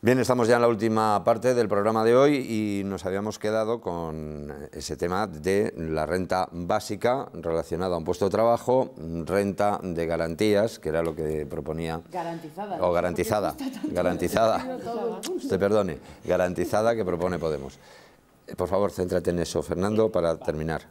Bien, estamos ya en la última parte del programa de hoy y nos habíamos quedado con ese tema de la renta básica relacionada a un puesto de trabajo, renta de garantías, que era lo que proponía... Garantizada. O garantizada, garantizada. Usted perdone, garantizada que propone Podemos. Por favor, céntrate en eso, Fernando, para terminar.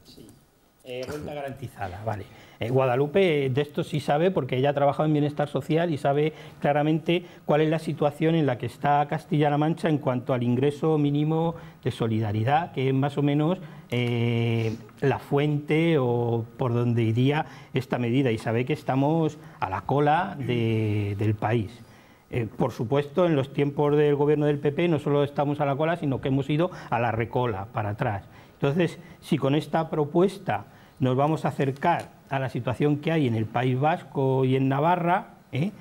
Eh, renta garantizada, vale. Eh, Guadalupe de esto sí sabe porque ella ha trabajado en bienestar social y sabe claramente cuál es la situación en la que está Castilla-La Mancha en cuanto al ingreso mínimo de solidaridad, que es más o menos eh, la fuente o por donde iría esta medida y sabe que estamos a la cola del país. Eh, por supuesto, en los tiempos del gobierno del PP no solo estamos a la cola, sino que hemos ido a la recola, para atrás. Entonces, si con esta propuesta nos vamos a acercar a la situación que hay en el País Vasco y en Navarra, ¿eh?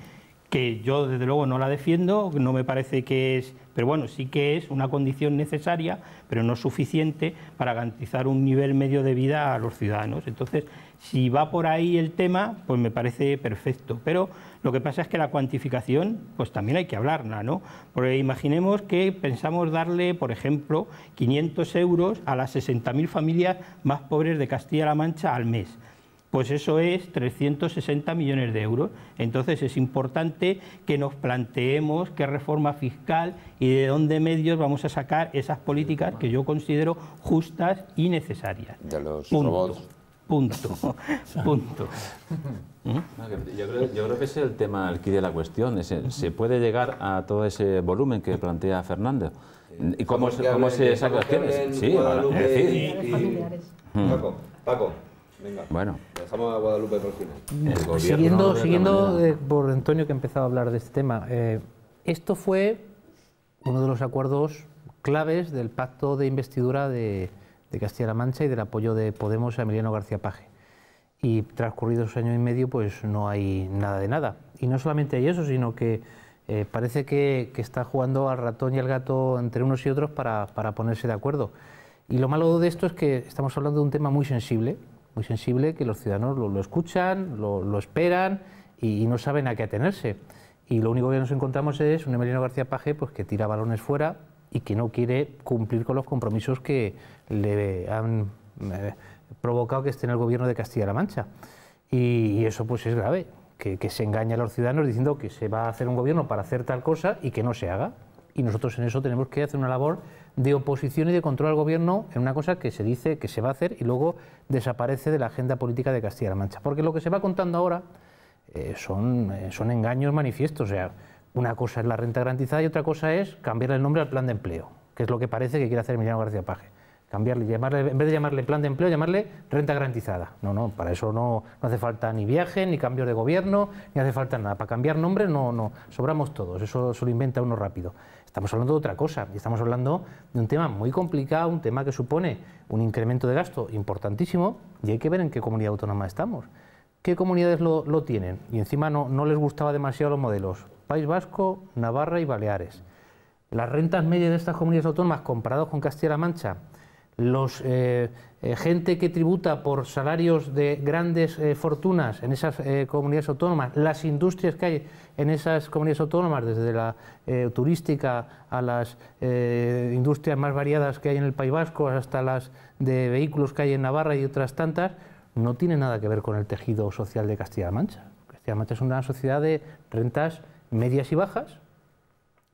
que yo desde luego no la defiendo, no me parece que es, pero bueno, sí que es una condición necesaria, pero no suficiente para garantizar un nivel medio de vida a los ciudadanos. Entonces, si va por ahí el tema, pues me parece perfecto. Pero lo que pasa es que la cuantificación, pues también hay que hablarla, ¿no? Porque imaginemos que pensamos darle, por ejemplo, 500 euros a las 60.000 familias más pobres de Castilla-La Mancha al mes pues eso es 360 millones de euros. Entonces es importante que nos planteemos qué reforma fiscal y de dónde medios vamos a sacar esas políticas que yo considero justas y necesarias. De los punto, Punto. punto. Yo, creo, que ese es el tema, aquí de la cuestión. se puede llegar a todo ese volumen que plantea Fernando. ¿Y cómo, se saca? Sí, Paco, Paco, Venga. Bueno. Dejamos a Guadalupe por fin. Mm. siguiendo siguiendo eh, por Antonio que empezaba a hablar de este tema, eh, esto fue uno de los acuerdos claves del pacto de investidura de, Castilla-La Mancha y del apoyo de Podemos a Emiliano García Paje. Y transcurridos años y medio, pues no hay nada de nada. Y no solamente hay eso, sino que eh, parece que, está jugando al ratón y al gato entre unos y otros para ponerse de acuerdo. Y lo malo de esto es que estamos hablando de un tema muy sensible, muy sensible que los ciudadanos lo, escuchan, lo, esperan y, no saben a qué atenerse. Y lo único que nos encontramos es un Emiliano García Paje pues, que tira balones fuera y que no quiere cumplir con los compromisos que le han eh, provocado que esté en el gobierno de Castilla-La Mancha. Y, eso pues es grave, que, que se engaña a los ciudadanos diciendo que se va a hacer un gobierno para hacer tal cosa y que no se haga. Y nosotros en eso tenemos que hacer una labor de oposición y de control al gobierno en una cosa que se dice que se va a hacer y luego desaparece de la agenda política de Castilla-La Mancha. Porque lo que se va contando ahora eh, son, eh, son engaños manifiestos. O sea, una cosa es la renta garantizada y otra cosa es cambiar el nombre al plan de empleo, que es lo que parece que quiere hacer Emiliano García Paje cambiarle, llamarle, en vez de llamarle plan de empleo, llamarle renta garantizada. No, no, para eso no, hace falta ni viaje, ni cambio de gobierno, ni hace falta nada. Para cambiar nombre, no, no, sobramos todos, eso se lo inventa uno rápido. Estamos hablando de otra cosa, y estamos hablando de un tema muy complicado, un tema que supone un incremento de gasto importantísimo y hay que ver en qué comunidad autónoma estamos. ¿Qué comunidades lo, tienen? Y encima no, les gustaba demasiado los modelos. País Vasco, Navarra y Baleares. Las rentas medias de estas comunidades autónomas comparadas con Castilla-La Mancha, los eh, eh, gente que tributa por salarios de grandes eh, fortunas en esas comunidades autónomas, las industrias que hay en esas comunidades autónomas, desde la turística a las industrias más variadas que hay en el País Vasco, hasta las de vehículos que hay en Navarra y otras tantas, no tiene nada que ver con el tejido social de Castilla-La Mancha. Castilla-La Mancha es una sociedad de rentas medias y bajas,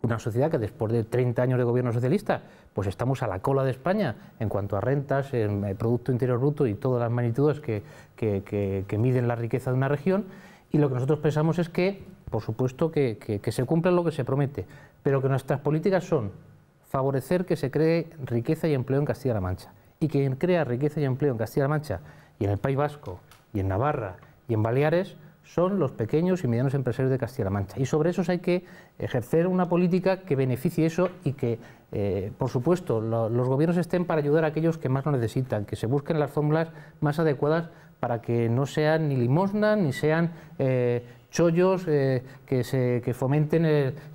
una sociedad que después de 30 años de gobierno socialista pues estamos a la cola de España en cuanto a rentas, en eh, Producto Interior Bruto y todas las magnitudes que, miden la riqueza de una región. Y lo que nosotros pensamos es que, por supuesto, que, se cumpla lo que se promete, pero que nuestras políticas son favorecer que se cree riqueza y empleo en Castilla-La Mancha. Y quien crea riqueza y empleo en Castilla-La Mancha y en el País Vasco y en Navarra y en Baleares, son los pequeños y medianos empresarios de Castilla-La Mancha. Y sobre esos hay que ejercer una política que beneficie eso y que, eh, por supuesto, los gobiernos estén para ayudar a aquellos que más lo necesitan, que se busquen las fórmulas más adecuadas para que no sean ni limosnas ni sean eh, chollos eh, que, se, que fomenten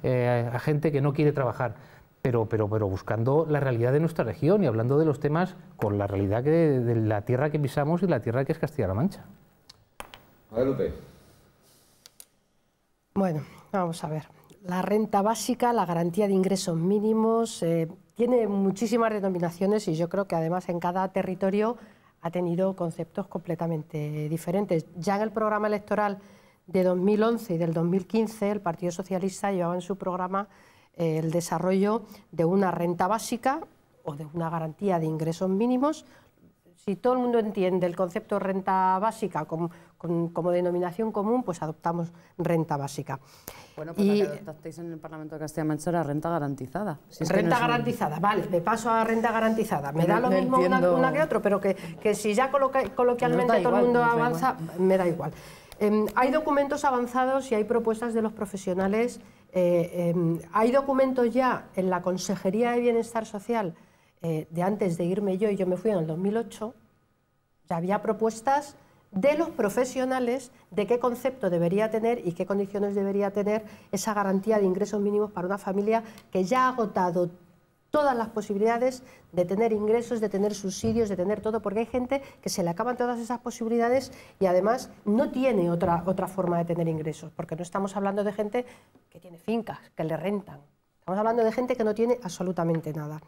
a gente que no quiere trabajar. Pero, pero, pero, buscando la realidad de nuestra región y hablando de los temas con la realidad de, la tierra que pisamos y la tierra que es Castilla-La Mancha. Bueno, vamos a ver. La renta básica, la garantía de ingresos mínimos, eh, tiene muchísimas denominaciones y yo creo que además en cada territorio ha tenido conceptos completamente diferentes. Ya en el programa electoral de 2011 y del 2015, el Partido Socialista llevaba en su programa eh, el desarrollo de una renta básica o de una garantía de ingresos mínimos, si todo el mundo entiende el concepto de renta básica como, denominación común, pues adoptamos renta básica. Bueno, pues y, que en el Parlamento de Castilla Mancha era renta garantizada. renta garantizada, vale, me paso a renta garantizada. Me da lo mismo una, que otra, pero que, si ya coloquialmente todo el mundo avanza, me da igual. Em, hay documentos avanzados y hay propuestas de los profesionales. Eh, em, hay documentos ya en la Consejería de Bienestar Social eh, de antes de irme yo, y yo me fui en el 2008, ya había propuestas de los profesionales de qué concepto debería tener y qué condiciones debería tener esa garantía de ingresos mínimos para una familia que ya ha agotado todas las posibilidades de tener ingresos, de tener subsidios, de tener todo, porque hay gente que se le acaban todas esas posibilidades y además no tiene otra, otra forma de tener ingresos, porque no estamos hablando de gente que tiene fincas, que le rentan, estamos hablando de gente que no tiene absolutamente nada.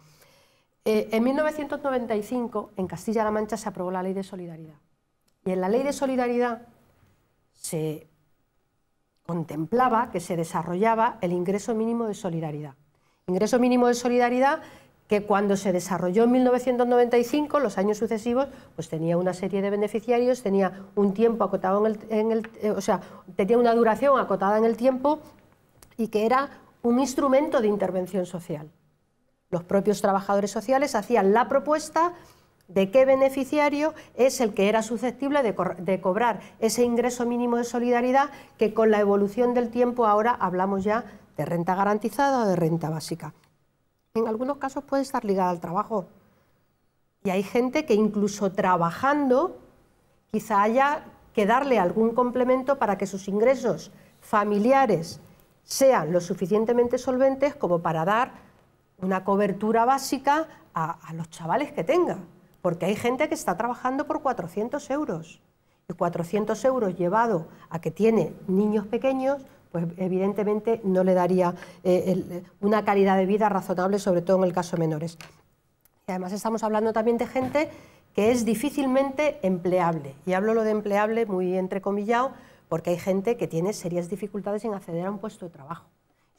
Eh, en 1995, en Castilla-La Mancha, se aprobó la ley de solidaridad. Y en la ley de solidaridad se contemplaba que se desarrollaba el ingreso mínimo de solidaridad. Ingreso mínimo de solidaridad que cuando se desarrolló en 1995, los años sucesivos, pues tenía una serie de beneficiarios, tenía un tiempo acotado en el, eh, o sea, tenía una duración acotada en el tiempo y que era un instrumento de intervención social los propios trabajadores sociales hacían la propuesta de qué beneficiario es el que era susceptible de, cobrar ese ingreso mínimo de solidaridad que con la evolución del tiempo ahora hablamos ya de renta garantizada o de renta básica. En algunos casos puede estar ligada al trabajo. Y hay gente que incluso trabajando quizá haya que darle algún complemento para que sus ingresos familiares sean lo suficientemente solventes como para dar una cobertura básica a, los chavales que tenga, porque hay gente que está trabajando por 400 euros. Y 400 euros llevado a que tiene niños pequeños, pues evidentemente no le daría eh, una calidad de vida razonable, sobre todo en el caso de menores. Y además estamos hablando también de gente que es difícilmente empleable. Y hablo lo de empleable muy entrecomillado, porque hay gente que tiene serias dificultades en acceder a un puesto de trabajo.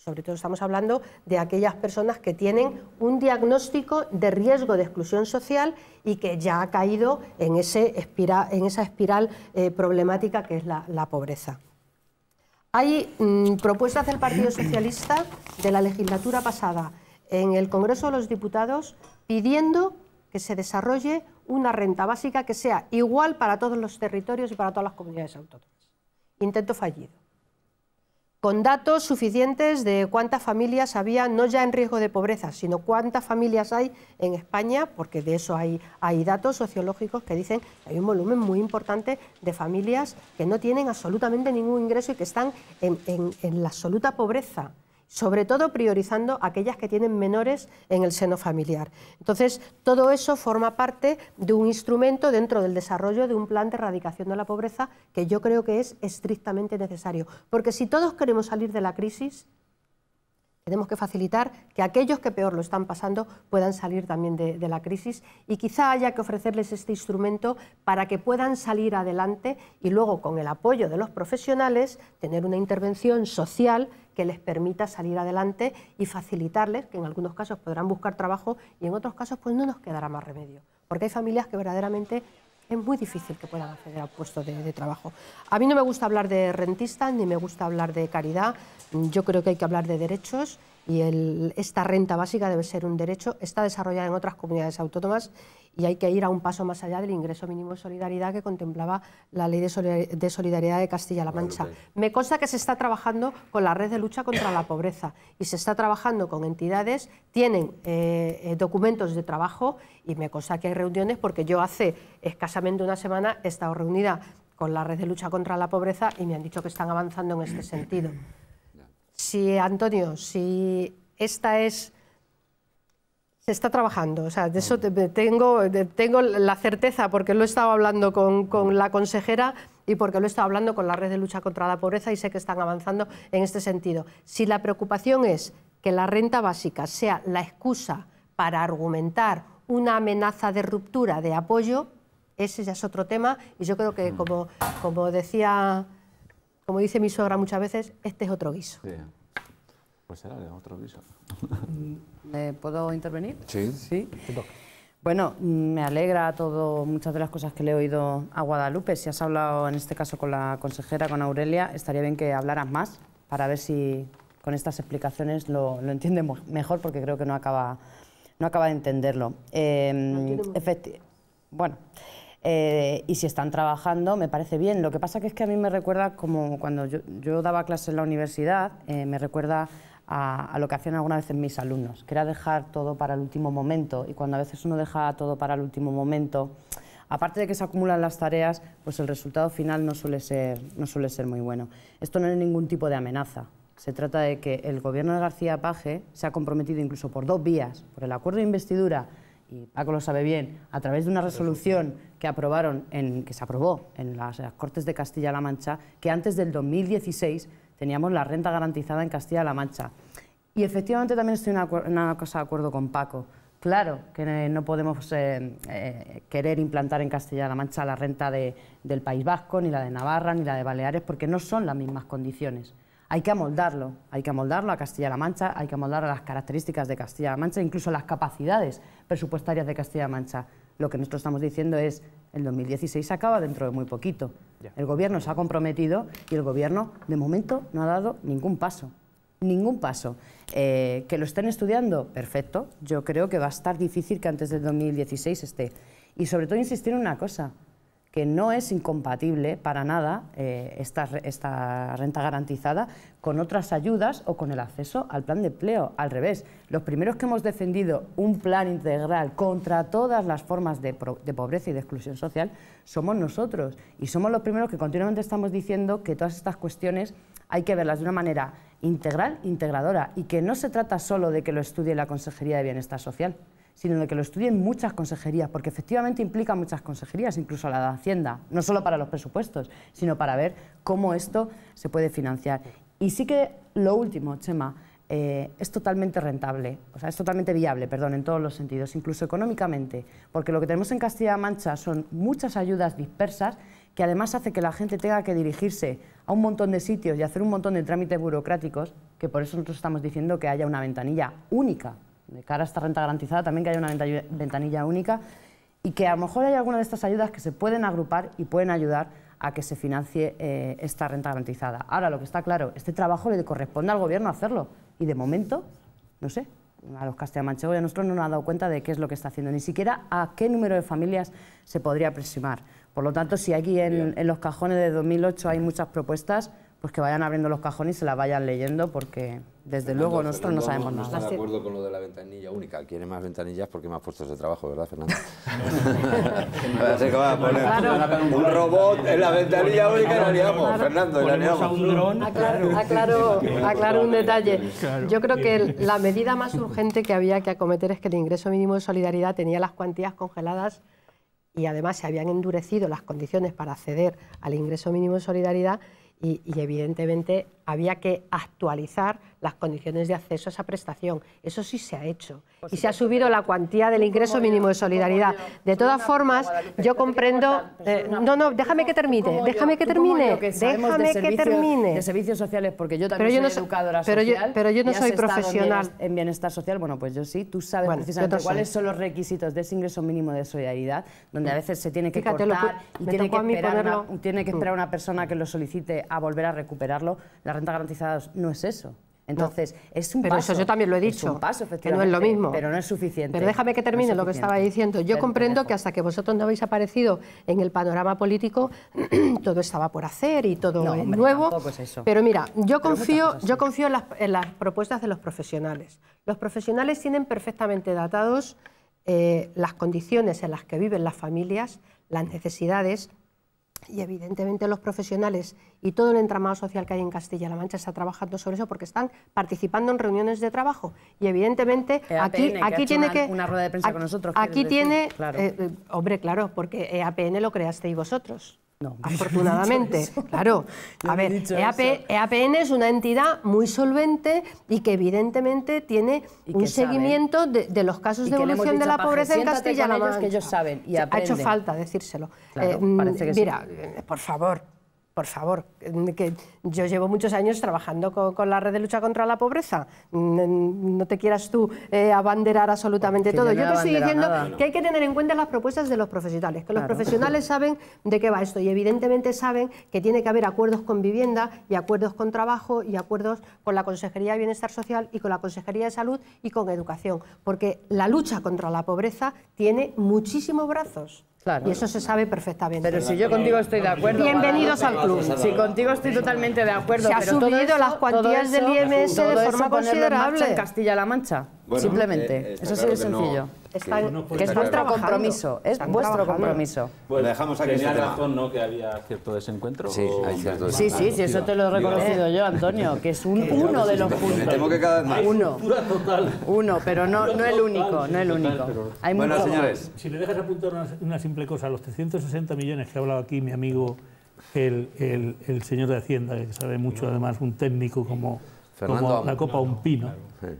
Sobre todo estamos hablando de aquellas personas que tienen un diagnóstico de riesgo de exclusión social y que ya ha caído en, ese en esa espiral eh, problemática que es la, pobreza. Hay mm, propuestas del Partido Socialista de la legislatura pasada en el Congreso de los Diputados pidiendo que se desarrolle una renta básica que sea igual para todos los territorios y para todas las comunidades autónomas. Intento fallido con datos suficientes de cuántas familias había, no ya en riesgo de pobreza, sino cuántas familias hay en España, porque de eso hay, hay datos sociológicos que dicen que hay un volumen muy importante de familias que no tienen absolutamente ningún ingreso y que están en la absoluta pobreza sobre todo priorizando aquellas que tienen menores en el seno familiar. Entonces, todo eso forma parte de un instrumento dentro del desarrollo de un plan de erradicación de la pobreza que yo creo que es estrictamente necesario, porque si todos queremos salir de la crisis, tenemos que facilitar que aquellos que peor lo están pasando puedan salir también de, la crisis y quizá haya que ofrecerles este instrumento para que puedan salir adelante y luego con el apoyo de los profesionales tener una intervención social que les permita salir adelante y facilitarles que en algunos casos podrán buscar trabajo y en otros casos pues no nos quedará más remedio. Porque hay familias que verdaderamente es muy difícil que puedan acceder a puesto de, de, trabajo. A mí no me gusta hablar de rentistas ni me gusta hablar de caridad. Yo creo que hay que hablar de derechos y esta renta básica debe ser un derecho, está desarrollada en otras comunidades autónomas y hay que ir a un paso más allá del ingreso mínimo de solidaridad que contemplaba la ley de solidaridad de Castilla-La Mancha. Me consta que se está trabajando con la red de lucha contra la pobreza y se está trabajando con entidades, tienen eh, eh, documentos de trabajo y me consta que hay reuniones porque yo hace escasamente una semana he estado reunida con la red de lucha contra la pobreza y me han dicho que están avanzando en este sentido si Antonio, si esta es... Se está trabajando, o sea, de eso tengo, tengo la certeza porque lo he estado hablando con, la consejera y porque lo he estado hablando con la red de lucha contra la pobreza y sé que están avanzando en este sentido. Si la preocupación es que la renta básica sea la excusa para argumentar una amenaza de ruptura de apoyo, ese ya es otro tema y yo creo que, mm. como, como decía... Como dice mi suegra muchas veces, este es otro guiso. Pues será otro guiso. Mm, ¿Me puedo intervenir? Sí. Bueno, mm, me alegra todo, muchas de las cosas que le he oído a Guadalupe. Si has hablado en este caso con la consejera, con Aurelia, estaría bien que hablaras más para ver si con estas explicaciones lo, lo entiende mejor, porque creo que no acaba, no acaba de entenderlo. Eh, bueno. Eh, y si están trabajando, me parece bien. Lo que pasa que es que a mí me recuerda como cuando yo, daba clases en la universidad, eh, me recuerda a, lo que hacían algunas veces mis alumnos, que era dejar todo para el último momento. Y cuando a veces uno deja todo para el último momento, aparte de que se acumulan las tareas, pues el resultado final no suele ser, no suele ser muy bueno. Esto no es ningún tipo de amenaza. Se trata de que el gobierno de García Page se ha comprometido incluso por dos vías, por el acuerdo de investidura, y Paco lo sabe bien, a través de una resolución que aprobaron, en, que se aprobó en las, Cortes de Castilla-La Mancha, que antes del 2016 teníamos la renta garantizada en Castilla-La Mancha. Y efectivamente también estoy una, cosa de acuerdo con Paco. Claro que no podemos eh, eh, querer implantar en Castilla-La Mancha la renta del País Vasco, ni la de Navarra, ni la de Baleares, porque no son las mismas condiciones. Hay que amoldarlo, hay que amoldarlo a Castilla-La Mancha, hay que amoldarlo a las características de Castilla-La Mancha, incluso las capacidades presupuestarias de Castilla-La Mancha. Lo que nosotros estamos diciendo es, el 2016 acaba dentro de muy poquito. El gobierno se ha comprometido y el gobierno de momento no ha dado ningún paso. Ningún paso. Eh, que lo estén estudiando, perfecto. Yo creo que va a estar difícil que antes del 2016 esté. Y sobre todo insistir en una cosa, que no es incompatible para nada eh, esta, esta, renta garantizada con otras ayudas o con el acceso al plan de empleo. Al revés, los primeros que hemos defendido un plan integral contra todas las formas de, de pobreza y de exclusión social somos nosotros y somos los primeros que continuamente estamos diciendo que todas estas cuestiones hay que verlas de una manera integral, integradora y que no se trata solo de que lo estudie la Consejería de Bienestar Social sino de que lo estudien muchas consejerías, porque efectivamente implica muchas consejerías, incluso la de Hacienda, no solo para los presupuestos, sino para ver cómo esto se puede financiar. Y sí que lo último, Chema, eh, es totalmente rentable, o sea, es totalmente viable, perdón, en todos los sentidos, incluso económicamente, porque lo que tenemos en Castilla-La Mancha son muchas ayudas dispersas que además hace que la gente tenga que dirigirse a un montón de sitios y hacer un montón de trámites burocráticos, que por eso nosotros estamos diciendo que haya una ventanilla única de cara a esta renta garantizada, también que haya una ventanilla única y que a lo mejor hay alguna de estas ayudas que se pueden agrupar y pueden ayudar a que se financie eh, esta renta garantizada. Ahora, lo que está claro, este trabajo le corresponde al Gobierno hacerlo y de momento, no sé, a los castellamanchegos y a nosotros no nos ha dado cuenta de qué es lo que está haciendo, ni siquiera a qué número de familias se podría aproximar. Por lo tanto, si aquí en, en los cajones de 2008 hay muchas propuestas, pues que vayan abriendo los cajones y se la vayan leyendo porque desde luego nosotros no sabemos no nada. de acuerdo con lo de la ventanilla única. Quiere más ventanillas porque más puestos de trabajo, ¿verdad, Fernando? va a poner claro. un robot en la ventanilla única y la liamos. Fernando, la liamos. un dron. aclaro, un detalle. Yo creo que la medida más urgente que había que acometer es que el ingreso mínimo de solidaridad tenía las cuantías congeladas y además se habían endurecido las condiciones para acceder al ingreso mínimo de solidaridad y, evidentemente había que actualizar las condiciones de acceso a esa prestación. Eso sí se ha hecho. Pues y se ha subido la cuantía del ingreso mínimo de solidaridad. De todas formas, yo comprendo... Eh, no, no, déjame que termine, déjame que termine, déjame que termine. De servicios sociales, porque yo también soy educadora social. pero yo no soy profesional. En bienestar, social, bueno, pues yo sí. Tú sabes precisamente cuáles son los requisitos de ese ingreso mínimo de solidaridad, donde a veces se tiene que cortar y tiene que, esperar una, tiene que esperar una persona que lo solicite a volver a recuperarlo. La garantizados no es eso. Entonces, es un paso. Pero eso yo también lo he dicho. Que no es lo mismo. Pero no es suficiente. Pero déjame que termine lo que estaba diciendo. Yo comprendo que hasta que vosotros no habéis aparecido en el panorama político, todo estaba por hacer y todo nuevo. Pero mira, yo confío, yo confío en las, propuestas de los profesionales. Los profesionales tienen perfectamente datados eh, las condiciones en las que viven las familias, las necesidades y evidentemente los profesionales y todo el entramado social que hay en Castilla-La Mancha está trabajando sobre eso porque están participando en reuniones de trabajo y evidentemente e aquí, aquí tiene que una rueda de prensa con nosotros aquí tiene eh, eh, hombre claro porque EAPN lo creasteis vosotros no, afortunadamente, claro. A ver, EAPN e es una entidad muy solvente y que evidentemente tiene un seguimiento de, los casos de evolución de la pobreza en Castilla-La Mancha. Ha hecho falta decírselo. Eh, mm, mira, eh, por favor, por favor, que yo llevo muchos años trabajando con, la red de lucha contra la pobreza. Mm, no te quieras tú eh, abanderar absolutamente todo. Yo te estoy diciendo que hay que tener en cuenta las propuestas de los profesionales, que los profesionales saben de qué va esto y evidentemente saben que tiene que haber acuerdos con vivienda y acuerdos con trabajo y acuerdos con la Consejería de Bienestar Social y con la Consejería de Salud y con Educación, porque la lucha contra la pobreza tiene muchísimos brazos. Y eso se sabe perfectamente. Pero si yo contigo estoy de acuerdo. Bienvenidos al club. Si contigo estoy totalmente de acuerdo. Se ha subido las cuantías del IMS de forma considerable. en Castilla-La Mancha. Simplemente, eh, eso sí es sencillo. que, es vuestro compromiso, es vuestro compromiso. bueno dejamos aquí tenía razón, ¿no? Que había cierto desencuentro. Sí, sí, Sí, eso te lo he reconocido yo, Antonio, que es uno de los puntos. Temo que cada vez Uno. Uno, pero no, no el único, no el único. bueno, señores. Si le dejas apuntar una, simple cosa, los 360 millones que ha hablado aquí mi amigo, el, el señor de Hacienda, que sabe mucho, además, un técnico como como la Copa Un Pino,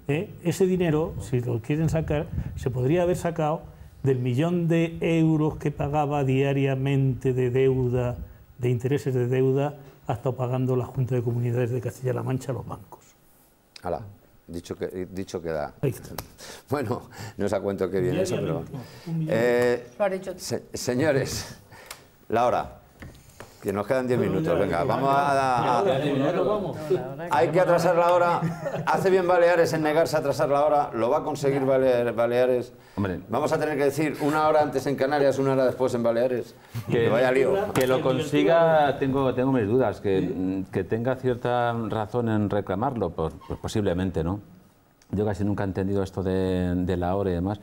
¿Eh? ese dinero, si lo quieren sacar, se podría haber sacado del millón de euros que pagaba diariamente de deuda, de intereses de deuda, hasta pagando la Junta de Comunidades de Castilla-La Mancha a los bancos. ¡Hala! dicho, que, dicho Bueno, no os cuento qué bien eso, pero... Eh, señores, la hora. Que nos quedan 10 minutos, venga, vamos a... Hay que atrasar la hora. Hace bien Baleares en negarse a atrasar la hora, lo va a conseguir Baleares. Vamos a tener que decir una hora antes en Canarias, una hora después en Baleares. Que, vaya lío. que lo consiga, tengo, tengo mis dudas, que, tenga cierta razón en reclamarlo, pues, posiblemente, ¿no? Yo casi nunca he entendido esto de la hora y demás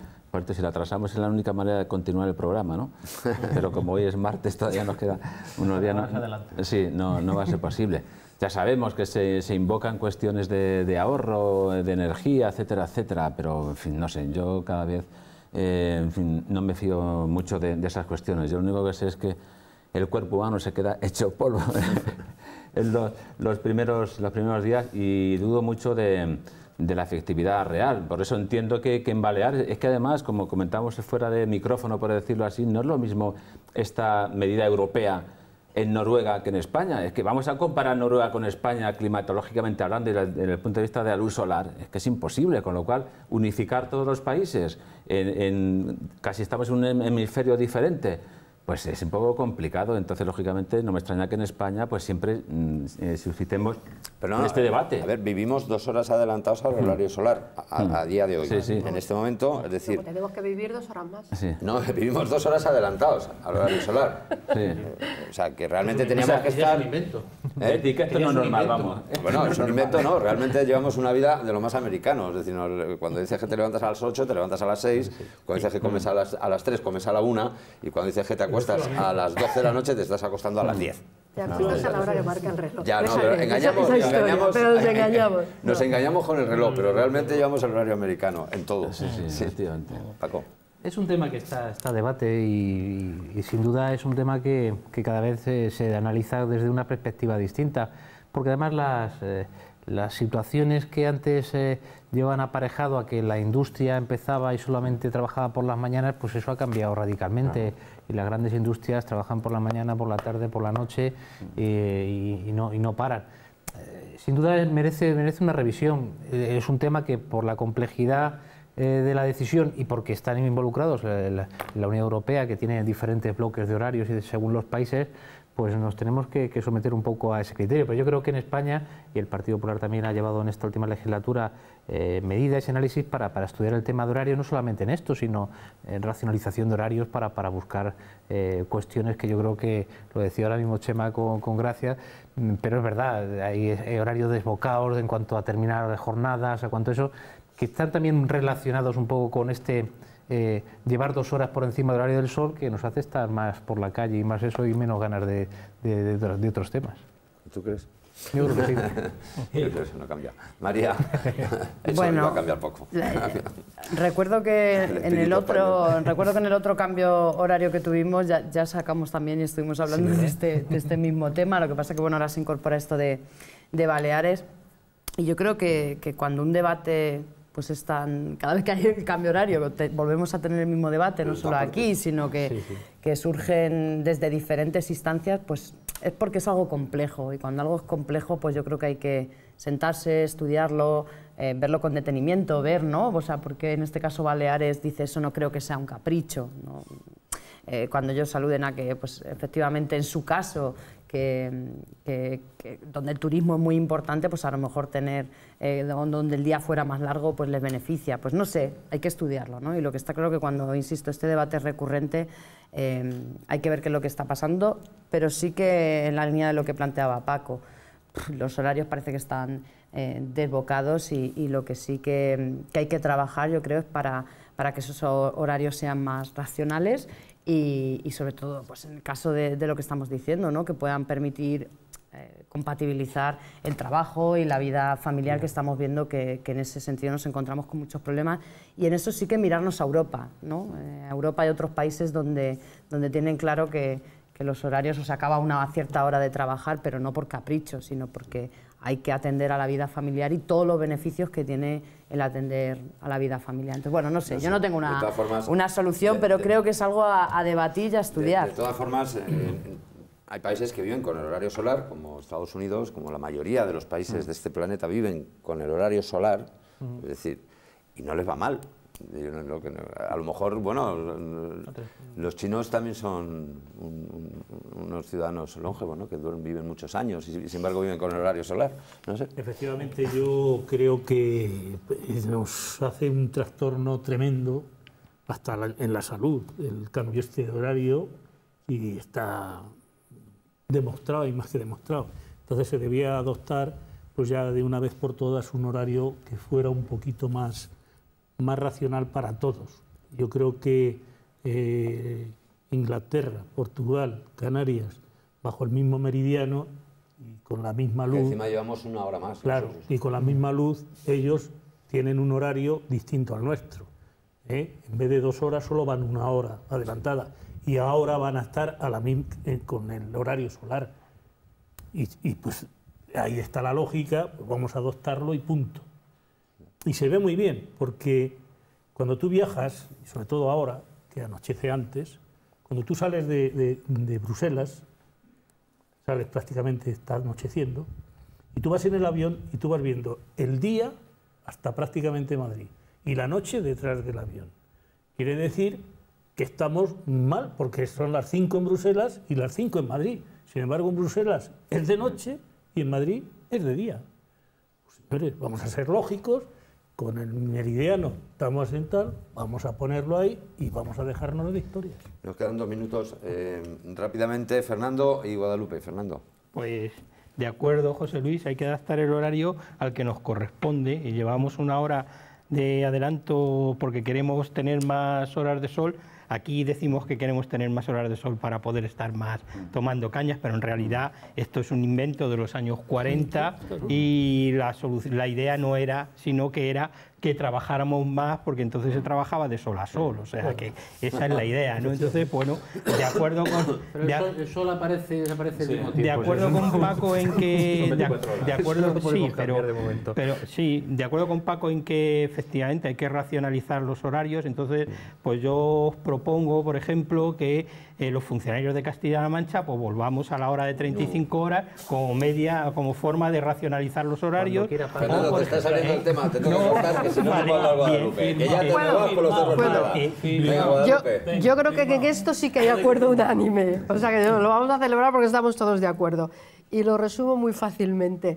si la atrasamos es la única manera de continuar el programa, ¿no? Pero como hoy es martes, todavía nos queda unos días. adelante sí, no, no va a ser posible. Ya sabemos que se, se invocan cuestiones de, de, ahorro, de energía, etcétera, etcétera, pero, en fin, no sé, yo cada vez eh, no me fío mucho de, esas cuestiones. Yo lo único que sé es que el cuerpo humano se queda hecho polvo en los, los, primeros, los primeros días y dudo mucho de de la efectividad real. Por eso entiendo que, en Baleares, es que además, como comentamos fuera de micrófono, por decirlo así, no es lo mismo esta medida europea en Noruega que en España. Es que vamos a comparar Noruega con España climatológicamente hablando desde el punto de vista de la luz solar. Es que es imposible, con lo cual unificar todos los países, en casi estamos en un hemisferio diferente pues es un poco complicado. Entonces, lógicamente, no me extraña que en España pues siempre mm, eh, suscitemos este eh, debate. A ver, vivimos dos horas adelantados al hmm. horario solar hmm. a, día de hoy. En este momento, es decir... tenemos que vivir dos horas más. No, vivimos dos horas adelantados al horario solar. O sea, que realmente teníamos que estar... Es un invento. normal, vamos. Bueno, es un invento, no. Realmente llevamos una vida de lo más americano. Es decir, cuando dice que te levantas a las 8, te levantas a las 6. Cuando dices que comes a las, a las 3, comes a la 1. Y cuando dice que te acuerdas a las 12 de la noche, te estás acostando a las 10. Mm. Ya, no, pero engañamos, nos, engañamos nos engañamos con el reloj, pero mm. realmente llevamos el horario americano en todo. Sí, sí, Es un tema que está, está debate y, sin duda es un tema que, cada vez eh, se, analiza desde una perspectiva distinta, porque además las, eh, las situaciones que antes eh, llevan aparejado a que la industria empezaba y solamente trabajaba por las mañanas, pues eso ha cambiado radicalmente y las grandes industrias trabajan por la mañana, por la tarde, por la noche mm. eh, y, no, y no paran. Eh, sin duda merece, merece una revisión. Eh, es un tema que por la complejidad de la decisión y porque están involucrados la, la, Unión Europea, que tiene diferentes bloques de horarios y según los países, pues nos tenemos que, someter un poco a ese criterio. Pero yo creo que en España, y el Partido Popular también ha llevado en esta última legislatura eh, medidas y análisis para, para, estudiar el tema de horario, no solamente en esto, sino en racionalización de horarios para, para buscar eh, cuestiones que yo creo que, lo decía ahora mismo Chema con, gracia, mm, pero es verdad, hay, eh, horarios desbocados en cuanto a terminar jornadas, a cuanto a eso, que están también relacionados un poco con este eh, llevar dos horas por encima del horario del sol que nos hace estar más por la calle y más eso y menos ganas de, otros temas. ¿Tú crees? Yo creo que sí. eso no cambia. María, eso bueno, va a cambiar poco. Eh, recuerdo, que en el otro, recuerdo que en el otro cambio horario que tuvimos ya, sacamos también y estuvimos hablando de, ¿eh? este, de, este, mismo tema. Lo que pasa que bueno, ahora se incorpora esto de, de Baleares. Y yo creo que, que cuando un debate pues están, cada vez que hay el cambio horario, volvemos a tener el mismo debate, no solo aquí, sino que, surgen desde diferentes instancias, pues es porque es algo complejo. Y cuando algo es complejo, pues yo creo que hay que sentarse, estudiarlo, eh, verlo con detenimiento, ver, ¿no? O sea, porque en este caso Baleares dice, eso no creo que sea un capricho, eh, cuando ellos saluden a que, pues, efectivamente, en su caso, que, donde el turismo es muy importante, pues a lo mejor tener eh, donde el día fuera más largo, pues les beneficia. Pues no sé, hay que estudiarlo, ¿no? Y lo que está creo que cuando, insisto, este debate recurrente, eh, hay que ver qué es lo que está pasando, pero sí que en la línea de lo que planteaba Paco, los horarios parece que están eh, desbocados y, lo que sí que hay que trabajar, yo creo, es para para que esos horarios sean más racionales y, sobre todo pues en el caso de, lo que estamos diciendo, ¿no? que puedan permitir eh, compatibilizar el trabajo y la vida familiar que estamos viendo que, en ese sentido nos encontramos con muchos problemas y en eso sí que mirarnos a Europa, ¿no? Eh, Europa y otros países donde, donde tienen claro que, los horarios os acaba una cierta hora de trabajar, pero no por capricho, sino porque hay que atender a la vida familiar y todos los beneficios que tiene el atender a la vida familiar. Entonces, bueno, no sé, yo no tengo una, una solución, pero creo que es algo a, debatir y a estudiar. De, todas formas, eh, eh, hay países que viven con el horario solar, como Estados Unidos, como la mayoría de los países de mm. este planeta viven con el horario solar, mm. es decir, y no les va mal. A lo mejor, bueno, los chinos también son un, unos ciudadanos longevos, que viven muchos años y sin embargo viven con horario solar. No Efectivamente, yo creo que eh, nos hace un trastorno tremendo hasta en la salud el cambio este de horario y está demostrado y más que demostrado. Entonces se debía adoptar pues ya de una vez por todas un horario que fuera un poquito más, más racional para todos. Yo creo que eh, Inglaterra, Portugal, Canarias, bajo el mismo meridiano y con la misma luz. Y encima llevamos una hora más. Claro, y con la misma luz ellos tienen un horario distinto al nuestro. ¿eh? En vez de dos horas solo van una hora adelantada y ahora van a estar a la eh, con el horario solar. Y, pues ahí está la lógica, pues, vamos a adoptarlo y punto. Y se ve muy bien, porque cuando tú viajas, sobre todo ahora, que anochece antes, cuando tú sales de, de, Bruselas, sales prácticamente, está anocheciendo, y tú vas en el avión y tú vas viendo el día hasta prácticamente Madrid y la noche detrás del avión. Quiere decir que estamos mal, porque son las 5 en Bruselas y las 5 en Madrid. Sin embargo, en Bruselas es de noche y en Madrid es de día. Pues, señores, vamos a ser lógicos con el meridiano estamos en tal, vamos a ponerlo ahí y vamos a dejarnos de historias. Nos quedan dos minutos. Eh, rápidamente, Fernando y Guadalupe. Fernando. Pues de acuerdo, José Luis, hay que adaptar el horario al que nos corresponde y llevamos una hora de adelanto porque queremos tener más horas de sol Aquí decimos que queremos tener más horas de sol para poder estar más mm. tomando cañas, pero en realidad esto es un invento de los años 40 y la, idea no era, sino que era que trabajáramos más, porque entonces se trabajaba de sol a sol, o sea que esa es la idea, Entonces, bueno, de acuerdo con... el, sol, aparece, De acuerdo con Paco en que... pero, sí, de acuerdo con Paco en que efectivamente hay que racionalizar los horarios, entonces pues yo os propongo propongo, por ejemplo, que eh, los funcionarios de Castilla-La Mancha pues volvamos a la hora de 35 horas como media, como forma de racionalizar los horarios. Fernando, te saliendo ¿eh? el tema, tengo que que si no, con los yo, yo creo que en esto sí que hay acuerdo unánime, o sea que lo vamos a celebrar porque estamos todos de acuerdo. Y lo resumo muy fácilmente.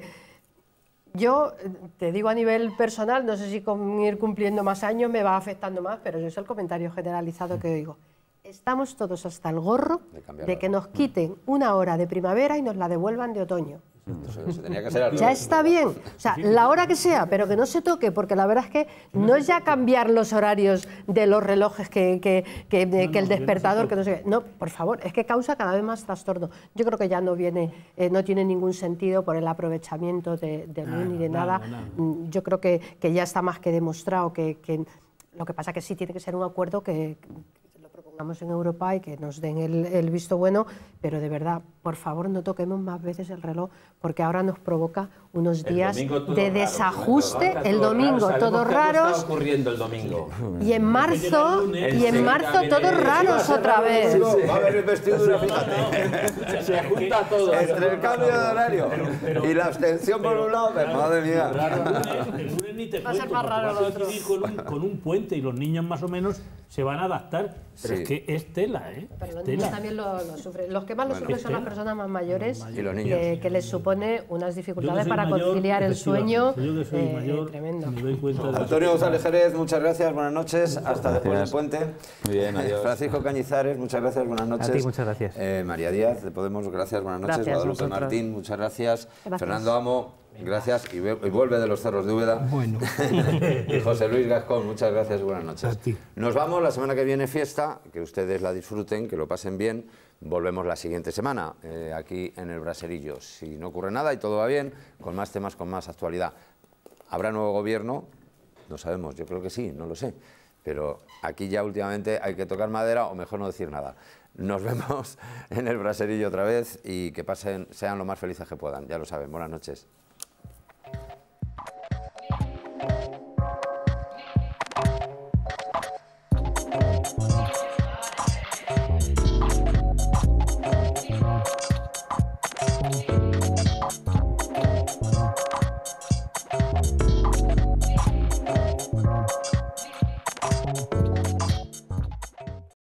Yo te digo a nivel personal, no sé si con ir cumpliendo más años me va afectando más, pero es el comentario generalizado que oigo. Estamos todos hasta el gorro de que nos quiten una hora de primavera y nos la devuelvan de otoño ya está bien. O sea, la hora que sea, pero que no se toque, porque la verdad es que no es ya cambiar los horarios de los relojes que, el despertador, que no sé No, por favor, es que causa cada vez más trastorno. Yo creo que ya no viene, eh, no tiene ningún sentido por el aprovechamiento de, de ni de nada. Mm, yo creo que, ya está más que demostrado que, lo que pasa que sí tiene que ser un acuerdo que en Europa y que nos den el, visto bueno, pero de verdad, por favor, no toquemos más veces el reloj, porque ahora nos provoca unos días de desajuste. el domingo, todos raros. ocurriendo el domingo. Y en marzo, y en marzo, todos raros otra vez. Va a haber vestidura, fíjate. Se junta todo. Entre el cambio de horario y la abstención por un lado, pues, madre mía. Va a ser más raro el otro. Con un puente y los niños más o menos se van a adaptar que es tela, ¿eh? Pero los niños también lo, sufren. Los que más lo sufren son las personas más mayores, Y los niños. que les supone unas dificultades para conciliar el sueño. Eh, mayor, tremendo. Antonio González Jerez, muchas gracias, buenas noches. Hasta después del puente. Muy bien, eh, Francisco Cañizares, muchas gracias, buenas noches. A ti, muchas gracias. Eh, María Díaz, de Podemos, gracias, buenas noches. Gracias, Guadalupe Martín, muchas gracias. Fernando Amo, Gracias y, vuelve de los cerros de Úbeda. Bueno. José Luis Gascón, muchas gracias buenas noches. Nos vamos la semana que viene fiesta, que ustedes la disfruten, que lo pasen bien. Volvemos la siguiente semana eh, aquí en el Braserillo. Si no ocurre nada y todo va bien, con más temas, con más actualidad. ¿Habrá nuevo gobierno? No sabemos, yo creo que sí, no lo sé. Pero aquí ya últimamente hay que tocar madera o mejor no decir nada. Nos vemos en el Braserillo otra vez y que pasen, sean lo más felices que puedan. Ya lo saben. Buenas noches.